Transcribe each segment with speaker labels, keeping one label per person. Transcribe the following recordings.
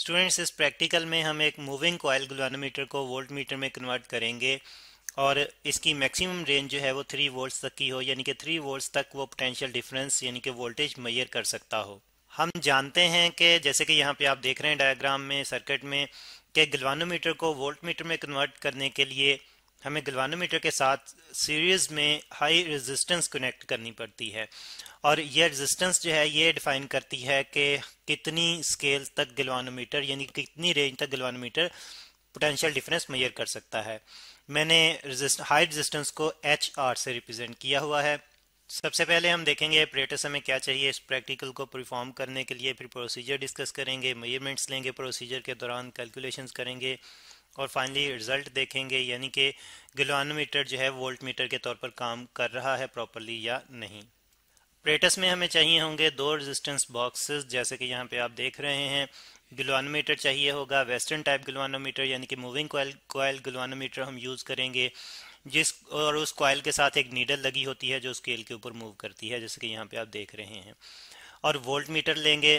Speaker 1: students इस practical में हम एक मूविंग कोयल ग्लोनोमीटर को वोल्ट मीटर में कन्वर्ट करेंगे और इसकी मैक्सिमम रेंज जो है वो थ्री वोल्ट्स तक की हो यानी कि थ्री वोल्ट्स तक वो पोटेंशियल डिफरेंस यानी कि वोल्टेज मैयर कर सकता हो हम जानते हैं कि जैसे कि यहाँ पे आप देख रहे हैं डायग्राम में सर्किट में कि गलवानोमीटर को वोल्ट मीटर में कन्वर्ट करने के लिए हमें गलवानोमीटर के साथ सीरीज में हाई रेजिस्टेंस कनेक्ट करनी पड़ती है और ये रेजिस्टेंस जो है ये डिफाइन करती है कि कितनी स्केल तक गलवानोमीटर यानी कितनी रेंज तक गलवानोमीटर पोटेंशियल डिफरेंस मेजर कर सकता है मैंने हाई रेजिस्टेंस को एच आर से रिप्रेजेंट किया हुआ है सबसे पहले हम देखेंगे ऑपरेटर्स हमें क्या चाहिए इस प्रैक्टिकल को परफॉर्म करने के लिए फिर प्रोसीजर डिस्कस करेंगे मेजरमेंट्स लेंगे प्रोसीजर के दौरान कैलकुलेशंस करेंगे और फाइनली रिजल्ट देखेंगे यानी कि गलानोमीटर जो है वोल्ट मीटर के तौर पर काम कर रहा है प्रॉपरली या नहीं अपरेटस में हमें चाहिए होंगे दो रेजिस्टेंस बॉक्सेस जैसे कि यहाँ पे आप देख रहे हैं गिलवानोमीटर चाहिए होगा वेस्टर्न टाइप गिलवानोमीटर यानी कि मूविंग कोयल कोयल हम यूज़ करेंगे जिस और उस कोयल के साथ एक नीडल लगी होती है जो स्केल के ऊपर मूव करती है जैसे कि यहाँ पे आप देख रहे हैं और वोल्ट मीटर लेंगे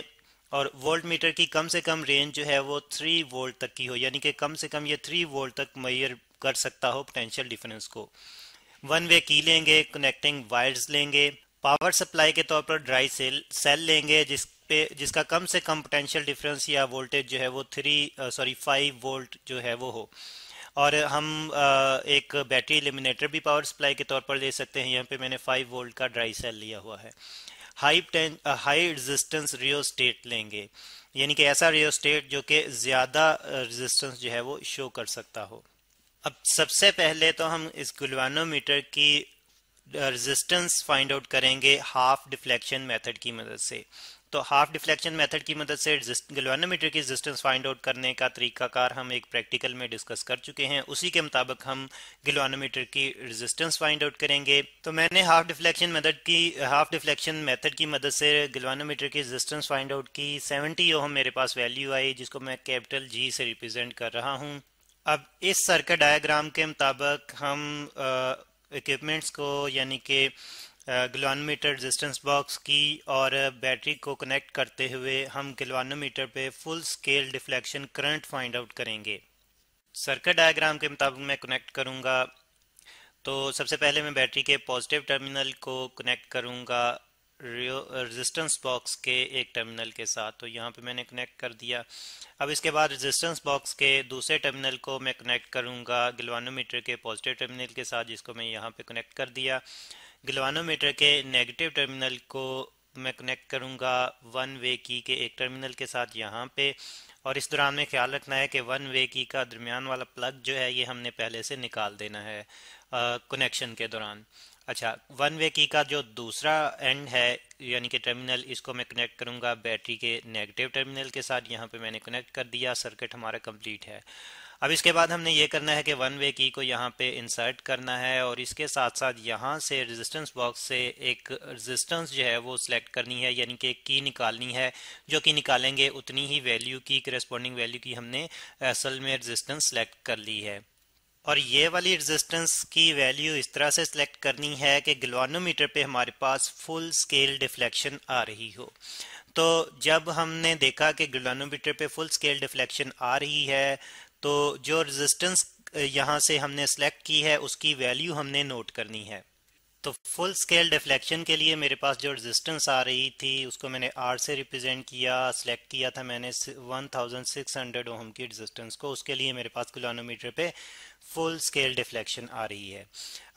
Speaker 1: और वोल्ट मीटर की कम से कम रेंज जो है वो थ्री वोल्ट तक की हो यानी कि कम से कम ये थ्री वोल्ट तक मैयर कर सकता हो पोटेंशियल डिफरेंस को वन वे की लेंगे कनेक्टिंग वायर्स लेंगे पावर सप्लाई के तौर पर ड्राई सेल सेल लेंगे जिस पे जिसका कम से कम पोटेंशियल डिफरेंस या वोल्टेज जो है वो थ्री सॉरी फाइव वोल्ट जो है वो हो और हम uh, एक बैटरी एलिमिनेटर भी पावर सप्लाई के तौर पर ले सकते हैं यहाँ पे मैंने फाइव वोल्ट का ड्राई सेल लिया हुआ है हाई हाई रेजिस्टेंस स्टेट लेंगे यानी कि ऐसा रियो स्टेट जो कि ज़्यादा रेजिस्टेंस uh, जो है वो शो कर सकता हो अब सबसे पहले तो हम इस गुलवानोमीटर की रेजिस्टेंस फाइंड आउट करेंगे हाफ डिफ्लेक्शन मेथड की मदद से तो हाफ डिफ्लेक्शन मेथड की मदद से गलवानोमीटर की रेजिस्टेंस फाइंड आउट करने का तरीकाकार हम एक प्रैक्टिकल में डिस्कस कर चुके हैं उसी के मुताबिक हम गलवानोमीटर की रेजिस्टेंस फाइंड आउट करेंगे तो मैंने हाफ डिफ्लेक्शन मेथड की हाफ डिफ्लेक्शन मेथड की मदद से गलवानोमीटर की रेजिस्टेंस फाइंड आउट की सेवेंटी ओम मेरे पास वैल्यू आई जिसको मैं कैपिटल जी से रिप्रेजेंट कर रहा हूँ अब इस सर्कल डायग्राम के मुताबिक हम इक्विपमेंट्स को यानी कि ग्लोनोमीटर रेजिस्टेंस बॉक्स की और बैटरी को कनेक्ट करते हुए हम ग्लोनोमीटर पे full scale deflection current find out करेंगे सर्किट डायग्राम के मुताबिक मैं कनेक्ट करूँगा तो सबसे पहले मैं बैटरी के पॉजिटिव टर्मिनल को कनेक्ट करूँगा रेजिस्टेंस बॉक्स uh, के एक टर्मिनल के साथ तो यहाँ पे मैंने कनेक्ट कर दिया अब इसके बाद रेजिस्टेंस बॉक्स के दूसरे टर्मिनल को मैं कनेक्ट करूँगा गिलवानोमीटर के पॉजिटिव टर्मिनल के साथ जिसको मैं यहाँ पे कनेक्ट कर दिया गिलवानोमीटर के नेगेटिव टर्मिनल को मैं कनेक्ट करूँगा वन वे की के एक टर्मिनल के साथ यहाँ पे और इस दौरान में ख्याल रखना है कि वन वे की का दरमियान वाला प्लग जो है ये हमने पहले से निकाल देना है कनेक्शन uh, के दौरान अच्छा वन वे की का जो दूसरा एंड है यानी कि टर्मिनल इसको मैं कनेक्ट करूंगा बैटरी के नेगेटिव टर्मिनल के साथ यहाँ पे मैंने कनेक्ट कर दिया सर्किट हमारा कंप्लीट है अब इसके बाद हमने ये करना है कि वन वे की को यहाँ पे इंसर्ट करना है और इसके साथ साथ यहाँ से रेजिस्टेंस बॉक्स से एक रेजिस्टेंस जो है वो सिलेक्ट करनी है यानी कि की निकालनी है जो कि निकालेंगे उतनी ही वैल्यू की करस्पॉन्डिंग वैल्यू की हमने असल में रेजिस्टेंस सेलेक्ट कर ली है और ये वाली रेजिस्टेंस की वैल्यू इस तरह से सिलेक्ट करनी है कि ग्लोनोमीटर पे हमारे पास फुल स्केल डिफ्लेक्शन आ रही हो तो जब हमने देखा कि ग्लोनोमीटर पे फुल स्केल डिफ्लेक्शन आ रही है तो जो रेजिस्टेंस यहाँ से हमने सेलेक्ट की है उसकी वैल्यू हमने नोट करनी है तो फुल स्केल डिफ्लेक्शन के लिए मेरे पास जो रेजिस्टेंस आ रही थी उसको मैंने आर से रिप्रेजेंट किया सेलेक्ट किया था मैंने 1600 ओम की रेजिस्टेंस को उसके लिए मेरे पास किलोमीटर पे फुल स्केल डिफ्लेक्शन आ रही है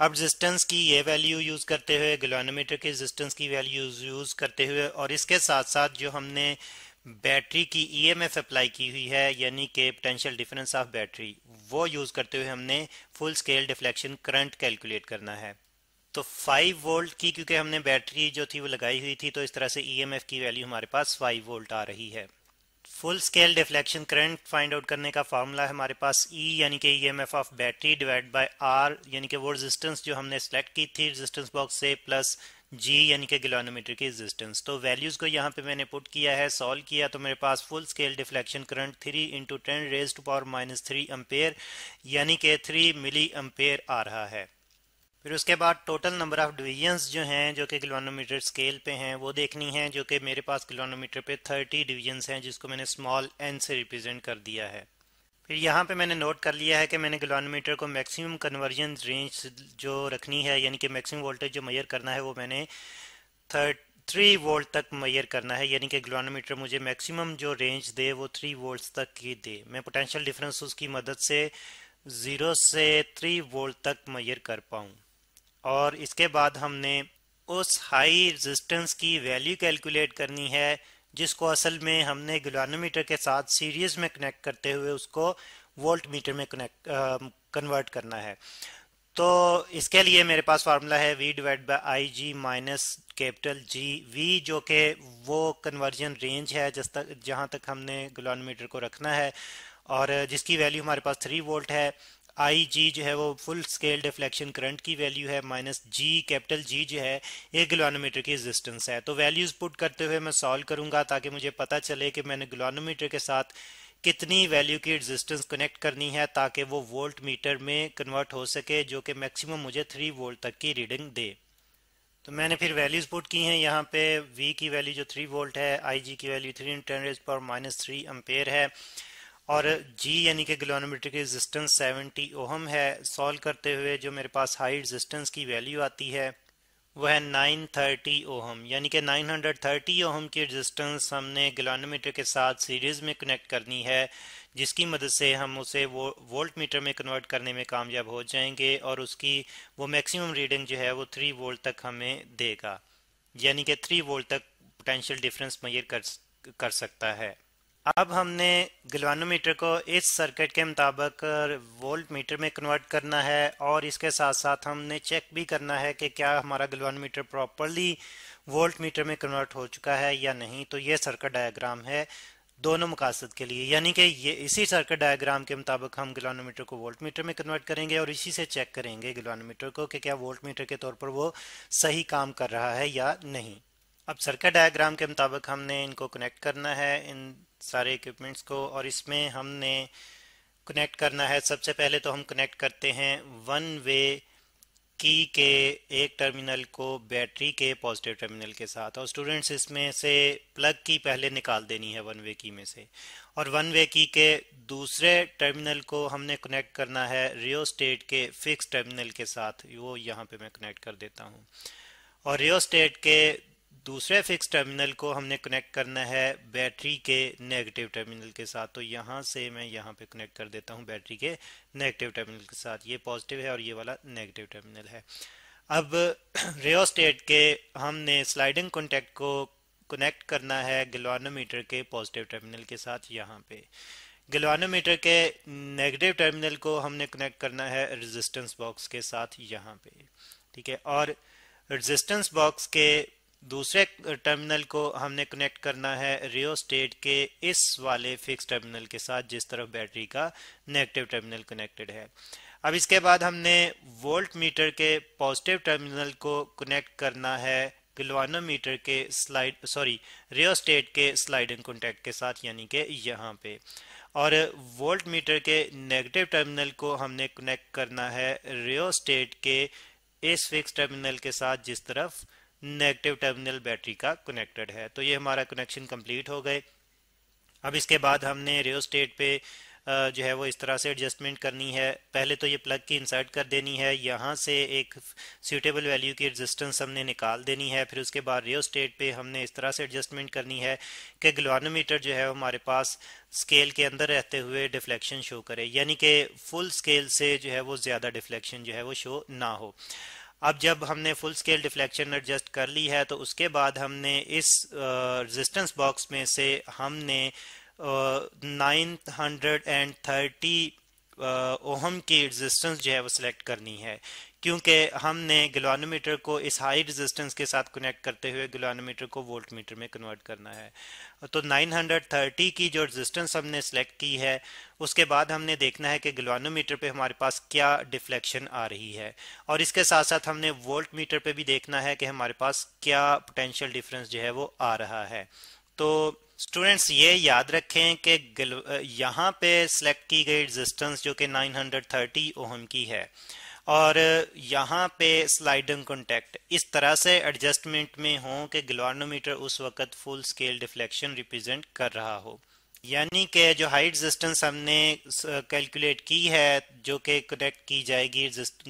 Speaker 1: अब रेजिस्टेंस की ये वैल्यू यूज़ करते हुए गलोनोमीटर की रेजिस्टेंस की वैल्यू यूज़ करते हुए और इसके साथ साथ जो हमने बैटरी की एफ e अप्लाई की हुई है यानी कि पोटेंशियल डिफरेंस ऑफ बैटरी वो यूज़ करते हुए हमने full scale deflection current calculate करना है तो 5 वोल्ट की क्योंकि हमने बैटरी जो थी वो लगाई हुई थी तो इस तरह से ईएमएफ e की वैल्यू हमारे पास 5 वोल्ट आ रही है full scale deflection current find out करने का फार्मूला है हमारे पास ई e, यानी कि E M F of battery divide by R यानी कि वो रेजिस्टेंस जो हमने सेलेक्ट की थी रेजिस्टेंस बॉक्स से प्लस जी यानी कि गिलोनोमीटर की रेजिस्टेंस तो वैल्यूज़ को यहाँ पे मैंने पुट किया है सॉल्व किया तो मेरे पास full scale deflection current three into ten raise to power minus three ampere यानी कि थ्री मिली अम्पेयर आ रहा है फिर उसके बाद टोटल नंबर ऑफ़ डिवीजन्स जो हैं जो कि किलोनोमीटर स्केल पे हैं वो देखनी है जो कि मेरे पास किलोनोमीटर पे थर्टी डिवीजन्स हैं जिसको मैंने स्मॉल एन से रिप्रेजेंट कर दिया है फिर यहाँ पे मैंने नोट कर लिया है कि मैंने किलोनोमीटर को मैक्सिमम कन्वर्जन रेंज जो रखनी है यानी कि मैक्सिमम वोल्टेज जो मैयर करना है वो मैंने थर्ट थ्री वोल्ट तक मैयर करना है यानी कि किलोनोमीटर मुझे मैक्सिमम जो रेंज दे वो थ्री वोल्ट तक की दे मैं पोटेंशियल डिफरेंस उसकी मदद से ज़ीरो से थ्री वोल्ट तक मैयर कर पाऊँ और इसके बाद हमने उस हाई रेजिस्टेंस की वैल्यू कैलकुलेट करनी है जिसको असल में हमने ग्लानोमीटर के साथ सीरीज में कनेक्ट करते हुए उसको वोल्ट मीटर में कनेक्ट कन्वर्ट करना है तो इसके लिए मेरे पास फार्मूला है V divide by I G minus capital G V जो कि वो कन्वर्जन रेंज है जिस तक जहाँ तक हमने ग्लानोमीटर को रखना है और जिसकी वैल्यू हमारे पास थ्री वोल्ट है आई जी जो है वो फुल स्केल डिफ्लेक्शन करंट की वैल्यू है माइनस जी कैपिटल जी जो है ये ग्लोनोमीटर की रेजिस्टेंस है तो वैल्यूज पुट करते हुए मैं सॉल्व करूंगा ताकि मुझे पता चले कि मैंने ग्लोनोमीटर के साथ कितनी वैल्यू की रेजिस्टेंस कनेक्ट करनी है ताकि वो वोल्ट मीटर में कन्वर्ट हो सके जो कि मैक्सिमम मुझे थ्री वोल्ट तक की रीडिंग दे तो मैंने फिर वैल्यूज पुट की हैं यहाँ पे वी की वैल्यू जो थ्री वोल्ट है आई जी की वैल्यू थ्री टेन पर माइनस थ्री एम्पेयर है और जी यानी कि की रजिस्टेंस 70 ओहम है सॉल्व करते हुए जो मेरे पास हाई रजिस्टेंस की वैल्यू आती है वह है नाइन थर्टी ओहम यानी कि 930 ओहम की रजिस्टेंस हमने ग्लोनोमीटर के साथ सीरीज में कनेक्ट करनी है जिसकी मदद से हम उसे वो वोल्ट मीटर में कन्वर्ट करने में कामयाब हो जाएंगे और उसकी वो मैक्सिमम रीडिंग जो है वो थ्री वोल्ट तक हमें देगा यानी कि थ्री वोल्ट तक पोटेंशियल डिफरेंस मैयर कर कर सकता है अब हमने गलवानोमीटर को इस सर्किट के मुताबिक वोल्ट मीटर में कन्वर्ट करना है और इसके साथ साथ हमने चेक भी करना है कि क्या हमारा गलवानोमीटर प्रॉपरली वोल्ट मीटर में कन्वर्ट हो चुका है या नहीं तो ये सर्किट डायग्राम है दोनों मकासद के लिए यानी कि ये इसी सर्किट डायग्राम के मुताबिक हम गलवानोमीटर को वोल्ट मीटर में कन्वर्ट करेंगे और इसी से चेक करेंगे गलवानोमीटर को कि क्या वोल्ट मीटर के तौर पर वो सही काम कर रहा है या नहीं अब सर्किट डायग्राम के मुताबिक हमने इनको कनेक्ट करना है इन सारे इक्विपमेंट्स को और इसमें हमने कनेक्ट करना है सबसे पहले तो हम कनेक्ट करते हैं वन वे की के एक टर्मिनल को बैटरी के पॉजिटिव टर्मिनल के साथ और स्टूडेंट्स इसमें से प्लग की पहले निकाल देनी है वन वे की में से और वन वे की के दूसरे टर्मिनल को हमने कनेक्ट करना है रियो स्टेट के फिक्स टर्मिनल के साथ वो यहाँ पे मैं कनेक्ट कर देता हूँ और रियो स्टेट के दूसरे फिक्स टर्मिनल को हमने कनेक्ट करना है बैटरी के नेगेटिव टर्मिनल के साथ तो यहाँ से मैं यहाँ पे कनेक्ट कर देता हूँ बैटरी के नेगेटिव टर्मिनल के साथ ये पॉजिटिव है और ये वाला नेगेटिव टर्मिनल है अब स्टेट के हमने स्लाइडिंग कॉन्टैक्ट को कनेक्ट करना है गलवानोमीटर के पॉजिटिव टर्मिनल के साथ यहाँ पे गलवानोमीटर के नेगेटिव टर्मिनल को हमने कनेक्ट करना है रेजिस्टेंस बॉक्स के साथ यहाँ पे ठीक है और रेजिस्टेंस बॉक्स के दूसरे टर्मिनल को हमने कनेक्ट करना है रियो स्टेट के इस वाले फिक्स टर्मिनल के साथ जिस तरफ बैटरी का नेगेटिव टर्मिनल कनेक्टेड है अब इसके बाद हमने वोल्ट मीटर के पॉजिटिव टर्मिनल को कनेक्ट करना है मीटर के स्लाइड सॉरी रियो स्टेट के स्लाइडिंग कॉन्टैक्ट के साथ यानी कि यहाँ पे और वोल्ट मीटर के नेगेटिव टर्मिनल को हमने कनेक्ट करना है रियो स्टेट के इस फिक्स टर्मिनल के साथ जिस तरफ नेगेटिव टर्मिनल बैटरी का कनेक्टेड है तो ये हमारा कनेक्शन कंप्लीट हो गए अब इसके बाद हमने रियो स्टेट पे जो है वो इस तरह से एडजस्टमेंट करनी है पहले तो ये प्लग की इंसर्ट कर देनी है यहाँ से एक सूटेबल वैल्यू की रेजिस्टेंस हमने निकाल देनी है फिर उसके बाद रियो स्टेट पे हमने इस तरह से एडजस्टमेंट करनी है कि ग्लोनोमीटर जो है हमारे पास स्केल के अंदर रहते हुए डिफ्लेक्शन शो करे यानी कि फुल स्केल से जो है वो ज़्यादा डिफ्लेक्शन जो है वो शो ना हो अब जब हमने फुल स्केल डिफ्लेक्शन एडजस्ट कर ली है तो उसके बाद हमने इस रेजिस्टेंस बॉक्स में से हमने nine hundred and thirty ohm की रेजिस्टेंस जो है वो सिलेक्ट करनी है क्योंकि हमने गलानोमीटर को इस हाई रेजिस्टेंस के साथ कनेक्ट करते हुए ग्लोनोमीटर को वोल्ट मीटर में कन्वर्ट करना है तो 930 की जो रेजिस्टेंस हमने सेलेक्ट की है उसके बाद हमने देखना है कि गलानोमीटर पे हमारे पास क्या डिफ्लेक्शन आ रही है और इसके साथ साथ हमने वोल्ट मीटर पर भी देखना है कि हमारे पास क्या पोटेंशियल डिफरेंस जो है वो आ रहा है तो स्टूडेंट्स ये याद रखें कि यहाँ पे सिलेक्ट की गई रेजिस्टेंस जो कि 930 ओम की है और यहाँ पे स्लाइडिंग कॉन्टैक्ट इस तरह से एडजस्टमेंट में हो कि ग्लोनोमीटर उस वक्त फुल स्केल डिफ्लेक्शन रिप्रेजेंट कर रहा हो यानी कि जो हाइट रजिस्टेंस हमने कैलकुलेट की है जो कि कनेक्ट की जाएगी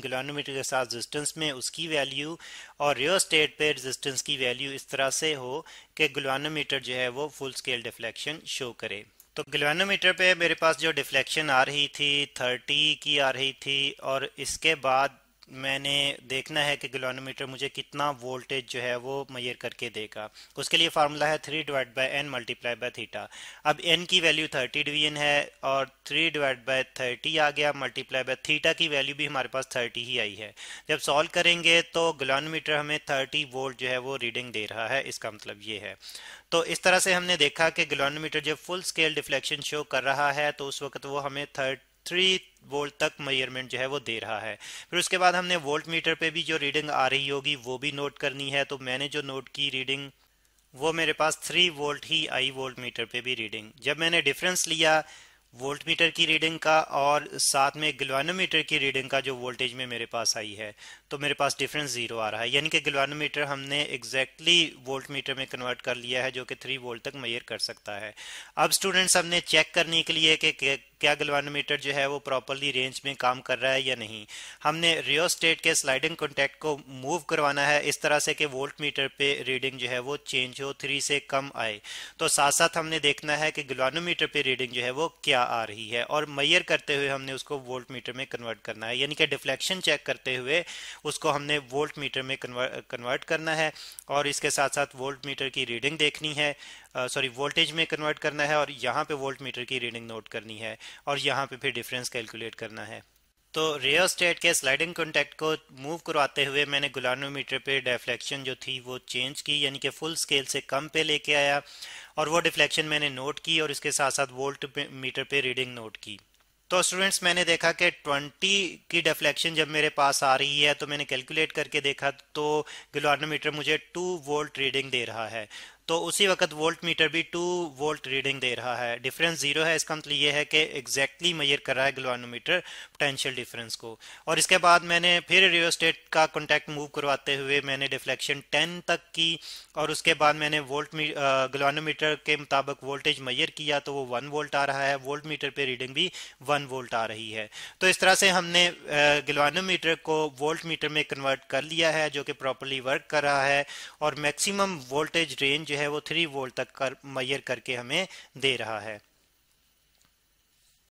Speaker 1: ग्लोनोमीटर के साथ रेजिस्टेंस में उसकी वैल्यू और रियो स्टेट पे रजिस्टेंस की वैल्यू इस तरह से हो कि ग्लोनोमीटर जो है वो फुल स्केल डिफ्लेक्शन शो करे तो गलवानोमीटर पे मेरे पास जो डिफ्लेक्शन आ रही थी 30 की आ रही थी और इसके बाद मैंने देखना है कि गलोनोमीटर मुझे कितना वोल्टेज जो है वो मैयर करके देगा उसके लिए फार्मूला है three divide by N multiply by theta अब एन की वैल्यू थर्टी डिवीजन है और थ्री डिवाइड बाय थर्टी आ गया मल्टीप्लाई बाय थीटा की वैल्यू भी हमारे पास थर्टी ही आई है जब सॉल्व करेंगे तो गलोनोमीटर हमें थर्टी वोल्ट जो है वो रीडिंग दे रहा है इसका मतलब ये है तो इस तरह से हमने देखा कि गलोनोमीटर जब फुल स्केल डिफ्लेक्शन शो कर रहा है तो उस वक्त वो हमें थर्ट थ्री वोल्ट तक मेजरमेंट जो है वो दे रहा है फिर उसके बाद हमने वोल्ट मीटर पे भी जो रीडिंग आ रही होगी वो भी नोट करनी है तो मैंने जो नोट की रीडिंग वो मेरे पास थ्री वोल्ट ही आई वोल्ट मीटर पे भी रीडिंग जब मैंने डिफरेंस लिया वोल्ट मीटर की रीडिंग का और साथ में ग्लोनोमीटर की रीडिंग का जो वोल्टेज में मेरे पास आई है तो मेरे पास डिफरेंस ज़ीरो आ रहा है यानी कि गलवानोमीटर हमने एग्जैक्टली वोल्ट मीटर में कन्वर्ट कर लिया है जो कि थ्री वोल्ट तक मैयर कर सकता है अब स्टूडेंट्स हमने चेक करने के लिए कि क्या गलवानोमीटर जो है वो प्रॉपरली रेंज में काम कर रहा है या नहीं हमने रियो स्टेट के स्लाइडिंग कॉन्टैक्ट को मूव करवाना है इस तरह से कि वोल्ट मीटर पर रीडिंग जो है वो चेंज हो थ्री से कम आए तो साथ साथ हमने देखना है कि गलवानोमीटर पर रीडिंग जो है वो क्या आ रही है और मैयर करते हुए हमने उसको वोल्ट मीटर में कन्वर्ट करना है यानी कि डिफ्लेक्शन चेक करते हुए उसको हमने वोल्ट मीटर में कन्वर्ट करना है और इसके साथ साथ वोल्ट मीटर की रीडिंग देखनी है सॉरी वोल्टेज में कन्वर्ट करना है और यहाँ पे वोल्ट मीटर की रीडिंग नोट करनी है और यहाँ पे फिर डिफरेंस कैलकुलेट करना है तो रियल स्टेट के स्लाइडिंग कॉन्टैक्ट को मूव करवाते हुए मैंने गुलानोमीटर पे डिफ्लेक्शन जो थी वो चेंज की यानी कि फुल स्केल से कम पे लेके आया और वो डिफ्लेक्शन मैंने नोट की और इसके साथ साथ वोल्ट मीटर पे रीडिंग नोट की तो स्टूडेंट्स मैंने देखा कि 20 की डिफ्लेक्शन जब मेरे पास आ रही है तो मैंने कैलकुलेट करके देखा तो गिलोनोमीटर मुझे 2 वोल्ट रीडिंग दे रहा है तो उसी वक्त वोल्ट मीटर भी टू वोल्ट रीडिंग दे रहा है डिफरेंस जीरो है इसका मतलब ये है कि एग्जैक्टली मैयर कर रहा है ग्लोनोमीटर पोटेंशियल डिफरेंस को और इसके बाद मैंने फिर स्टेट का कॉन्टैक्ट मूव करवाते हुए मैंने डिफ्लेक्शन टेन तक की और उसके बाद मैंने वोल्ट ग्लोनोमीटर के मुताबिक वोल्टेज मैयर किया तो वो वन वोल्ट आ रहा है वोल्ट मीटर पर रीडिंग भी वन वोल्ट आ रही है तो इस तरह से हमने ग्लोनोमीटर को वोल्ट मीटर में कन्वर्ट कर लिया है जो कि प्रॉपरली वर्क कर रहा है और मैक्सिमम वोल्टेज रेंज जो है वो थ्री वोल्ट तक कर मैयर करके हमें दे रहा है